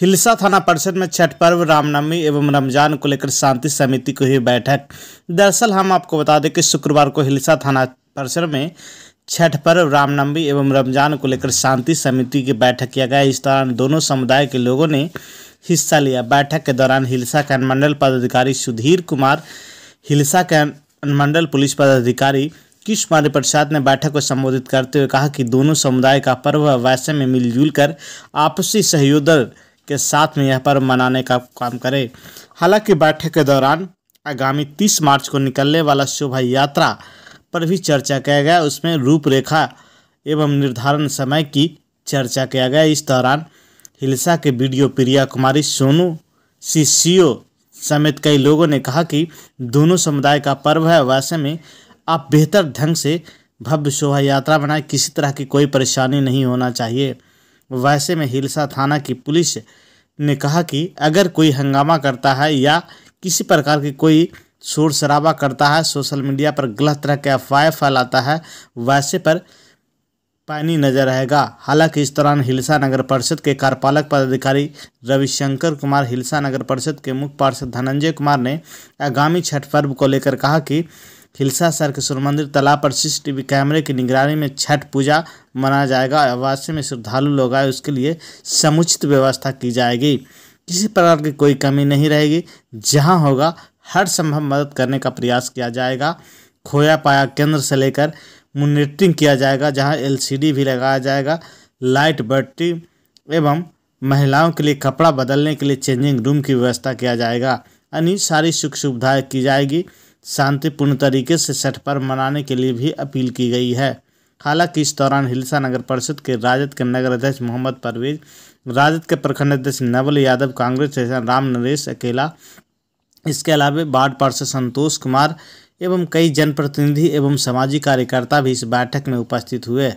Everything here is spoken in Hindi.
हिलसा थाना परिषद में छठ पर्व रामनवमी एवं रमजान को लेकर शांति समिति की हुई बैठक दरअसल हम आपको बता दें कि शुक्रवार को हिलसा थाना परिसर में छठ पर्व रामनवमी एवं रमजान को लेकर शांति समिति की बैठक किया गया इस दौरान दोनों समुदाय के लोगों ने हिस्सा लिया बैठक के दौरान हिलसा के अनुमंडल पदाधिकारी सुधीर कुमार हिलसा के अनुमंडल पुलिस पदाधिकारी किश प्रसाद ने बैठक को संबोधित करते हुए कहा कि दोनों समुदाय का पर्व वैसे में मिलजुल कर आपसी सहयोग के साथ में यह पर्व मनाने का काम करे हालांकि बैठक के दौरान आगामी तीस मार्च को निकलने वाला शोभा यात्रा पर भी चर्चा किया गया उसमें रूपरेखा एवं निर्धारण समय की चर्चा किया गया इस दौरान हिलसा के वीडियो प्रिया कुमारी सोनू सीसीओ समेत कई लोगों ने कहा कि दोनों समुदाय का पर्व है वैसे में आप बेहतर ढंग से भव्य शोभा यात्रा बनाए किसी तरह की कोई परेशानी नहीं होना चाहिए वैसे में हिलसा थाना की पुलिस ने कहा कि अगर कोई हंगामा करता है या किसी प्रकार की कोई शोर शराबा करता है सोशल मीडिया पर गलत तरह के अफवाहें फैलाता है वैसे पर पानी नजर रहेगा हालांकि इस दौरान हिलसा नगर परिषद के कार्यपालक पदाधिकारी रविशंकर कुमार हिलसा नगर परिषद के मुख्य पार्षद धनंजय कुमार ने आगामी छठ पर्व को लेकर कहा कि खिलसा सर के सूर्य मंदिर तालाब पर सीसीटीवी कैमरे की निगरानी में छठ पूजा मनाया जाएगा अवासी में श्रद्धालु लोग आए उसके लिए समुचित व्यवस्था की जाएगी किसी प्रकार की कोई कमी नहीं रहेगी जहां होगा हर संभव मदद करने का प्रयास किया जाएगा खोया पाया केंद्र से लेकर मोनिटरिंग किया जाएगा जहाँ एल भी लगाया जाएगा लाइट बैटरी एवं महिलाओं के लिए कपड़ा बदलने के लिए चेंजिंग रूम की व्यवस्था किया जाएगा यानी सारी सुख सुविधाएँ की जाएगी शांतिपूर्ण तरीके से छठ पर्व मनाने के लिए भी अपील की गई है हालांकि इस दौरान हिलसा नगर परिषद के राजद के नगर अध्यक्ष मोहम्मद परवेज राजद के प्रखंड अध्यक्ष नवल यादव कांग्रेस राम नरेश अकेला इसके अलावा वार्ड पार्षद संतोष कुमार एवं कई जनप्रतिनिधि एवं सामाजिक कार्यकर्ता भी इस बैठक में उपस्थित हुए